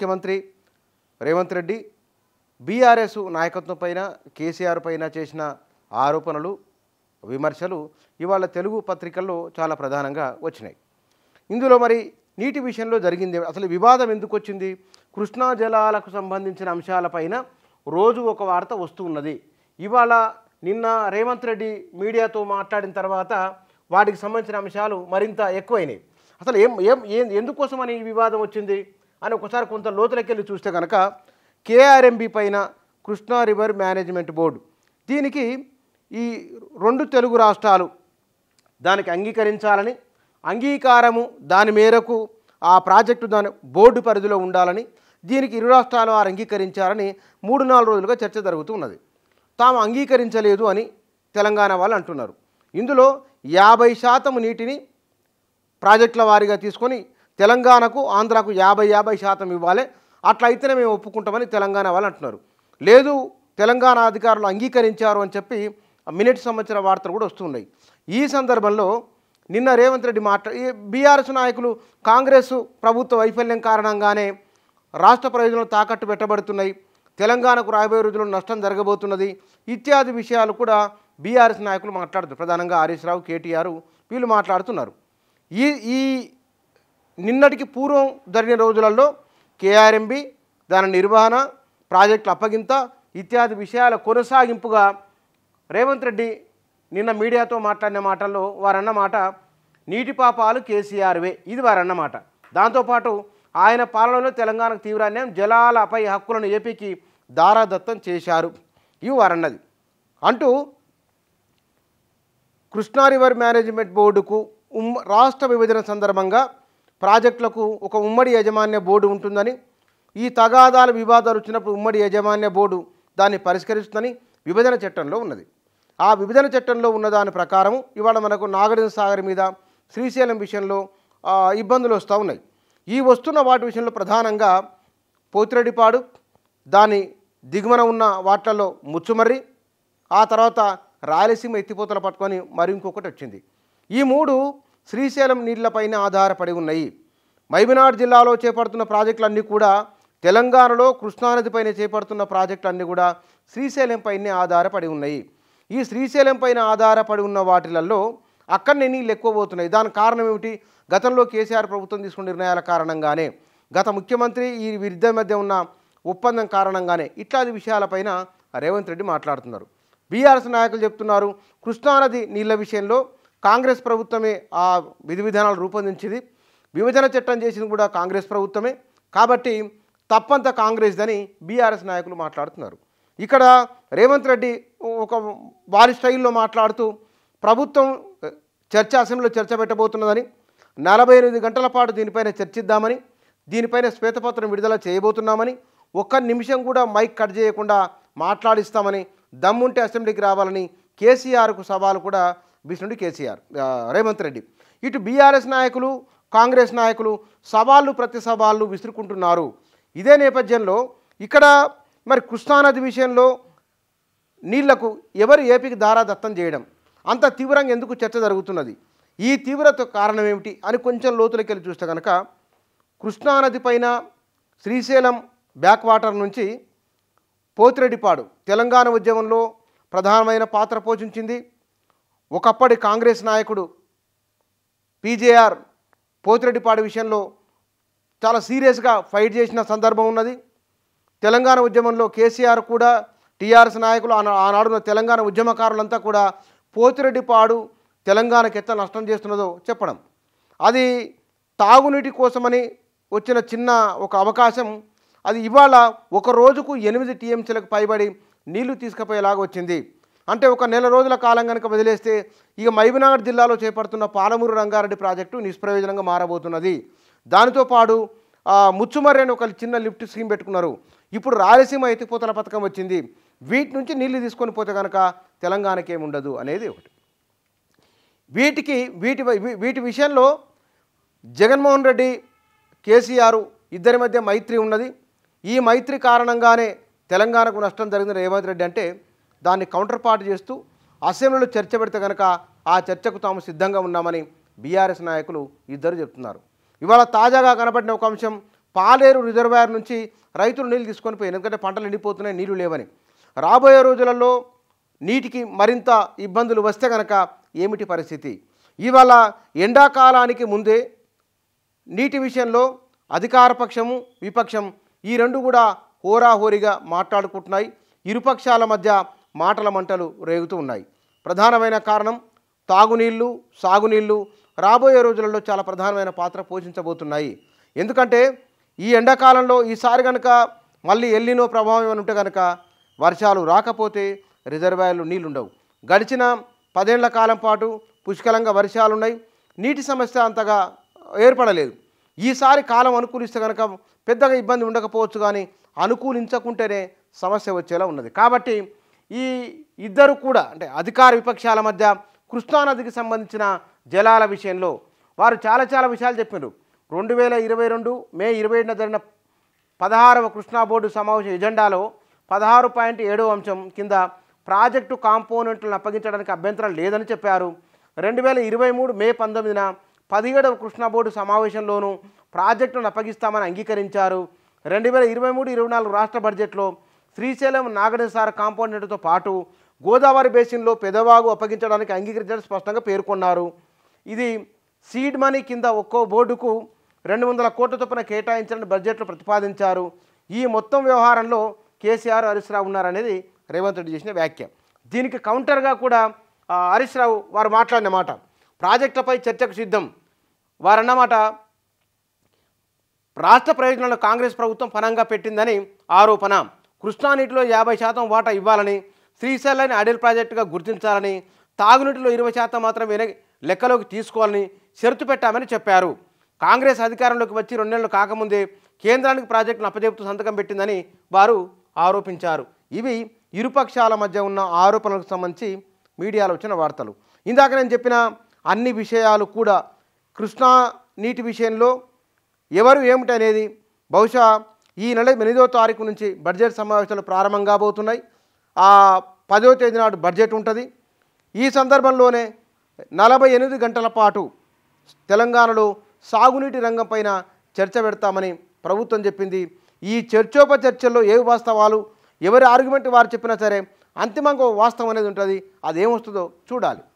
ముఖ్యమంత్రి రేవంత్ రెడ్డి బీఆర్ఎస్ నాయకత్వం పైన కేసీఆర్ పైన చేసిన ఆరోపణలు విమర్శలు ఇవాళ తెలుగు పత్రికల్లో చాలా ప్రధానంగా వచ్చినాయి ఇందులో మరి నీటి విషయంలో జరిగింది అసలు వివాదం ఎందుకు వచ్చింది కృష్ణా జలాలకు సంబంధించిన అంశాలపైన రోజు ఒక వార్త వస్తున్నది ఇవాళ నిన్న రేవంత్ రెడ్డి మీడియాతో మాట్లాడిన తర్వాత వాటికి సంబంధించిన అంశాలు మరింత ఎక్కువైనాయి అసలు ఏం ఏం ఎందుకోసమని ఈ వివాదం వచ్చింది అని ఒకసారి కొంత లోతులకెళ్ళి చూస్తే కనుక కేఆర్ఎంబి పైన కృష్ణా రివర్ మేనేజ్మెంట్ బోర్డు దీనికి ఈ రెండు తెలుగు రాష్ట్రాలు దానికి అంగీకరించాలని అంగీకారము దాని మేరకు ఆ ప్రాజెక్టు దాని బోర్డు పరిధిలో ఉండాలని దీనికి ఇరు రాష్ట్రాలు వారు అంగీకరించాలని మూడు నాలుగు రోజులుగా చర్చ జరుగుతున్నది తాము అంగీకరించలేదు అని తెలంగాణ వాళ్ళు అంటున్నారు ఇందులో యాభై శాతం నీటిని ప్రాజెక్టుల వారీగా తీసుకొని తెలంగాణకు ఆంధ్రాకు యాభై యాభై శాతం ఇవ్వాలి అట్లయితేనే మేము ఒప్పుకుంటామని తెలంగాణ వాళ్ళు అంటున్నారు లేదు తెలంగాణ అధికారులు అంగీకరించారు అని చెప్పి మినిట్ సంబంధించిన వార్తలు కూడా వస్తున్నాయి ఈ సందర్భంలో నిన్న రేవంత్ రెడ్డి మాట్లా బీఆర్ఎస్ నాయకులు కాంగ్రెస్ ప్రభుత్వ వైఫల్యం కారణంగానే రాష్ట్ర ప్రయోజనాలు తాకట్టు పెట్టబడుతున్నాయి తెలంగాణకు రాబోయే రోజుల్లో నష్టం జరగబోతున్నది ఇత్యాది విషయాలు కూడా బీఆర్ఎస్ నాయకులు మాట్లాడుతున్నారు ప్రధానంగా హరీష్ రావు కేటీఆర్ వీళ్ళు మాట్లాడుతున్నారు ఈ ఈ నిన్నటికి పూర్వం జరిగిన రోజులలో కేఆర్ఎంబి దాని నిర్వహణ ప్రాజెక్టుల అప్పగింత ఇత్యాది విషయాల కొనసాగింపుగా రేవంత్ రెడ్డి నిన్న మీడియాతో మాట్లాడిన మాటల్లో వారన్న మాట నీటి పాపాలు కేసీఆర్వే ఇది వారన్నమాట దాంతోపాటు ఆయన పాలనలో తెలంగాణకు తీవ్ర అన్యాయం జలాలపై హక్కులను ఏపీకి దారాదత్తం చేశారు ఇవి వారన్నది అంటూ కృష్ణా రివర్ మేనేజ్మెంట్ బోర్డుకు రాష్ట్ర విభజన సందర్భంగా ప్రాజెక్టులకు ఒక ఉమ్మడి యాజమాన్య బోర్డు ఉంటుందని ఈ తగాదాల వివాదాలు వచ్చినప్పుడు ఉమ్మడి యాజమాన్య బోర్డు దాన్ని పరిష్కరిస్తుందని విభజన చట్టంలో ఉన్నది ఆ విభజన చట్టంలో ఉన్న దాని ప్రకారం ఇవాళ మనకు నాగార్జున సాగర్ మీద శ్రీశైలం విషయంలో ఇబ్బందులు వస్తూ ఉన్నాయి ఈ వస్తున్న వాటి విషయంలో ప్రధానంగా పోతిరెడ్డిపాడు దాని దిగుమన ఉన్న వాట్లలో ముచ్చుమర్రి ఆ తర్వాత రాయలసీమ ఎత్తిపోతలు పట్టుకొని మరి ఇంకొకటి వచ్చింది ఈ మూడు శ్రీశైలం నీళ్లపైన ఆధారపడి ఉన్నాయి మైబినార్ జిల్లాలో చేపడుతున్న ప్రాజెక్టులన్నీ కూడా తెలంగాణలో కృష్ణానదిపైన చేపడుతున్న ప్రాజెక్టులన్నీ కూడా శ్రీశైలంపైనే ఆధారపడి ఉన్నాయి ఈ శ్రీశైలంపైన ఆధారపడి ఉన్న వాటిలలో అక్కడనే నీళ్ళు ఎక్కువ పోతున్నాయి దాని కారణం ఏమిటి గతంలో కేసీఆర్ ప్రభుత్వం తీసుకున్న నిర్ణయాల కారణంగానే గత ముఖ్యమంత్రి ఈ విరుద్ధ మధ్య ఉన్న ఒప్పందం కారణంగానే ఇట్లాంటి విషయాలపైన రేవంత్ రెడ్డి మాట్లాడుతున్నారు బీఆర్ఎస్ నాయకులు చెప్తున్నారు కృష్ణానది నీళ్ళ విషయంలో కాంగ్రెస్ ప్రభుత్వమే ఆ విధి విధానాలు రూపొందించింది విభజన చట్టం చేసింది కూడా కాంగ్రెస్ ప్రభుత్వమే కాబట్టి తప్పంత కాంగ్రెస్దని బీఆర్ఎస్ నాయకులు మాట్లాడుతున్నారు ఇక్కడ రేవంత్ రెడ్డి ఒక వారి స్టైల్లో మాట్లాడుతూ ప్రభుత్వం చర్చ అసెంబ్లీలో చర్చ పెట్టబోతున్నదని నలభై ఎనిమిది గంటల పాటు దీనిపైన చర్చిద్దామని దీనిపైన శ్వేతపత్రం విడుదల చేయబోతున్నామని ఒక్క నిమిషం కూడా మైక్ కట్ చేయకుండా మాట్లాడిస్తామని దమ్ముంటే అసెంబ్లీకి రావాలని కేసీఆర్కు సవాలు కూడా బీసీ నుండి కేసీఆర్ రేవంత్ రెడ్డి ఇటు బీఆర్ఎస్ నాయకులు కాంగ్రెస్ నాయకులు సవాళ్ళు ప్రతి సవాళ్ళు విసురుకుంటున్నారు ఇదే నేపథ్యంలో ఇక్కడ మరి కృష్ణానది విషయంలో నీళ్లకు ఎవరు ఏపీకి దారా దత్తం చేయడం అంత తీవ్రంగా ఎందుకు చర్చ జరుగుతున్నది ఈ తీవ్రత కారణం ఏమిటి అని కొంచెం లోతులకి వెళ్ళి చూస్తే కనుక కృష్ణానది పైన శ్రీశైలం బ్యాక్ వాటర్ నుంచి పోతిరెడ్డిపాడు తెలంగాణ ఉద్యమంలో ప్రధానమైన పాత్ర పోషించింది ఒకప్పటి కాంగ్రెస్ నాయకుడు పీజేఆర్ పోతిరెడ్డిపాడు విషయంలో చాలా సీరియస్గా ఫైట్ చేసిన సందర్భం ఉన్నది తెలంగాణ ఉద్యమంలో కేసీఆర్ కూడా టీఆర్ఎస్ నాయకులు ఆనాడున్న తెలంగాణ ఉద్యమకారులంతా కూడా పోతిరెడ్డిపాడు తెలంగాణకి ఎంత నష్టం చేస్తున్నదో చెప్పడం అది తాగునీటి కోసమని వచ్చిన చిన్న ఒక అవకాశం అది ఇవాళ ఒక రోజుకు ఎనిమిది టీఎంసీలకు పైబడి నీళ్లు తీసుకుపోయేలాగా వచ్చింది అంటే ఒక నెల రోజుల కాలం కనుక వదిలేస్తే ఇక మహబూబ్నగర్ జిల్లాలో చేపడుతున్న పాలమూరు రంగారెడ్డి ప్రాజెక్టు నిష్ప్రయోజనంగా మారబోతున్నది దానితో పాటు ముచ్చుమర్రి అని ఒక చిన్న లిఫ్ట్ స్కీమ్ పెట్టుకున్నారు ఇప్పుడు రాయలసీమ ఎత్తిపోతల పథకం వచ్చింది వీటి నుంచి నీళ్లు తీసుకొని పోతే కనుక తెలంగాణకి ఏముండదు అనేది ఒకటి వీటికి వీటి వీటి విషయంలో జగన్మోహన్ రెడ్డి కేసీఆర్ ఇద్దరి మధ్య మైత్రి ఉన్నది ఈ మైత్రి కారణంగానే తెలంగాణకు నష్టం జరిగిన రేవంత్ రెడ్డి అంటే దాన్ని కౌంటర్ పార్ట్ చేస్తూ అసెంబ్లీలో చర్చ పెడితే కనుక ఆ చర్చకు తాము సిద్ధంగా ఉన్నామని బీఆర్ఎస్ నాయకులు ఇద్దరు చెప్తున్నారు ఇవాళ తాజాగా కనపడిన ఒక అంశం పాలేరు రిజర్వాయర్ నుంచి రైతులు నీళ్ళు తీసుకొని పోయారు ఎందుకంటే పంటలు ఎండిపోతున్నాయి నీళ్లు లేవని రాబోయే రోజులలో నీటికి మరింత ఇబ్బందులు వస్తే కనుక ఏమిటి పరిస్థితి ఇవాళ ఎండాకాలానికి ముందే నీటి విషయంలో అధికార పక్షము విపక్షం ఈ రెండు కూడా హోరాహోరీగా మాట్లాడుకుంటున్నాయి ఇరుపక్షాల మధ్య మాటల మంటలు రేగుతూ ఉన్నాయి ప్రధానమైన కారణం తాగునీళ్ళు సాగునీళ్ళు రాబోయే రోజులలో చాలా ప్రధానమైన పాత్ర పోషించబోతున్నాయి ఎందుకంటే ఈ ఎండాకాలంలో ఈసారి కనుక మళ్ళీ ఎల్లినో ప్రభావం ఏమైనా ఉంటే కనుక వర్షాలు రాకపోతే రిజర్వాయర్లు నీళ్లుండవు గడిచిన పదేళ్ల కాలం పాటు పుష్కలంగా వర్షాలున్నాయి నీటి సమస్య అంతగా ఏర్పడలేదు ఈసారి కాలం అనుకూలిస్తే కనుక పెద్దగా ఇబ్బంది ఉండకపోవచ్చు కానీ అనుకూలించకుంటేనే సమస్య వచ్చేలా ఉన్నది కాబట్టి ఈ ఇద్దరు కూడా అంటే అధికార విపక్షాల మధ్య కృష్ణానదికి సంబంధించిన జలాల విషయంలో వారు చాలా చాలా విషయాలు చెప్పారు రెండు వేల ఇరవై రెండు మే ఇరవై ఏడున జరిగిన పదహారవ కృష్ణా బోర్డు సమావేశ ఎజెండాలో పదహారు పాయింట్ ఏడవ అంశం కింద ప్రాజెక్టు కాంపోనెంట్లను అప్పగించడానికి అభ్యంతరం లేదని చెప్పారు రెండు వేల ఇరవై మూడు మే పంతొమ్మిదిన పదిహేడవ కృష్ణా బోర్డు సమావేశంలోనూ ప్రాజెక్టును అప్పగిస్తామని అంగీకరించారు రెండు వేల ఇరవై మూడు ఇరవై నాలుగు రాష్ట్ర బడ్జెట్లో శ్రీశైలం కాంపౌండ్ కాంపౌండర్తో పాటు గోదావరి బేసిన్లో పెదవాగు అప్పగించడానికి అంగీకరించడం స్పష్టంగా పేర్కొన్నారు ఇది సీడ్ మనీ కింద ఒక్కో బోర్డుకు రెండు వందల కోట్ల చొప్పున కేటాయించాలని బడ్జెట్లో ప్రతిపాదించారు ఈ మొత్తం వ్యవహారంలో కేసీఆర్ హరీష్ రావు ఉన్నారనేది రేవంత్ రెడ్డి చేసిన వ్యాఖ్య దీనికి కౌంటర్గా కూడా హరీష్ రావు వారు మాట్లాడినమాట ప్రాజెక్టులపై చర్చకు సిద్ధం వారన్నమాట రాష్ట్ర ప్రయోజనాలను కాంగ్రెస్ ప్రభుత్వం పనంగా పెట్టిందని ఆరోపణ కృష్ణా నీటిలో యాభై శాతం వాటా ఇవ్వాలని శ్రీశైలాన్ని ఐడియల్ ప్రాజెక్టుగా గుర్తించాలని తాగునీటిలో ఇరవై శాతం మాత్రమే లెక్కలోకి తీసుకోవాలని షరతు పెట్టామని చెప్పారు కాంగ్రెస్ అధికారంలోకి వచ్చి రెండు నెలలు కాకముందే కేంద్రానికి ప్రాజెక్టును అప్పజెపుతూ సంతకం పెట్టిందని వారు ఆరోపించారు ఇవి ఇరుపక్షాల మధ్య ఉన్న ఆరోపణలకు సంబంధించి మీడియాలో వచ్చిన వార్తలు ఇందాక నేను చెప్పిన అన్ని విషయాలు కూడా కృష్ణా నీటి విషయంలో ఎవరు ఏమిటనేది బహుశా ఈ నెల ఎనిమిదో తారీఖు నుంచి బడ్జెట్ సమావేశాలు ప్రారంభం కాబోతున్నాయి ఆ పదో తేదీ నాడు బడ్జెట్ ఉంటుంది ఈ సందర్భంలోనే నలభై ఎనిమిది గంటల పాటు తెలంగాణలో సాగునీటి రంగంపైన చర్చ పెడతామని ప్రభుత్వం చెప్పింది ఈ చర్చోప చర్చల్లో ఏ వాస్తవాలు ఎవరి ఆర్గ్యుమెంట్ వారు చెప్పినా సరే అంతిమంగా వాస్తవం అనేది ఉంటుంది అదేమొస్తుందో చూడాలి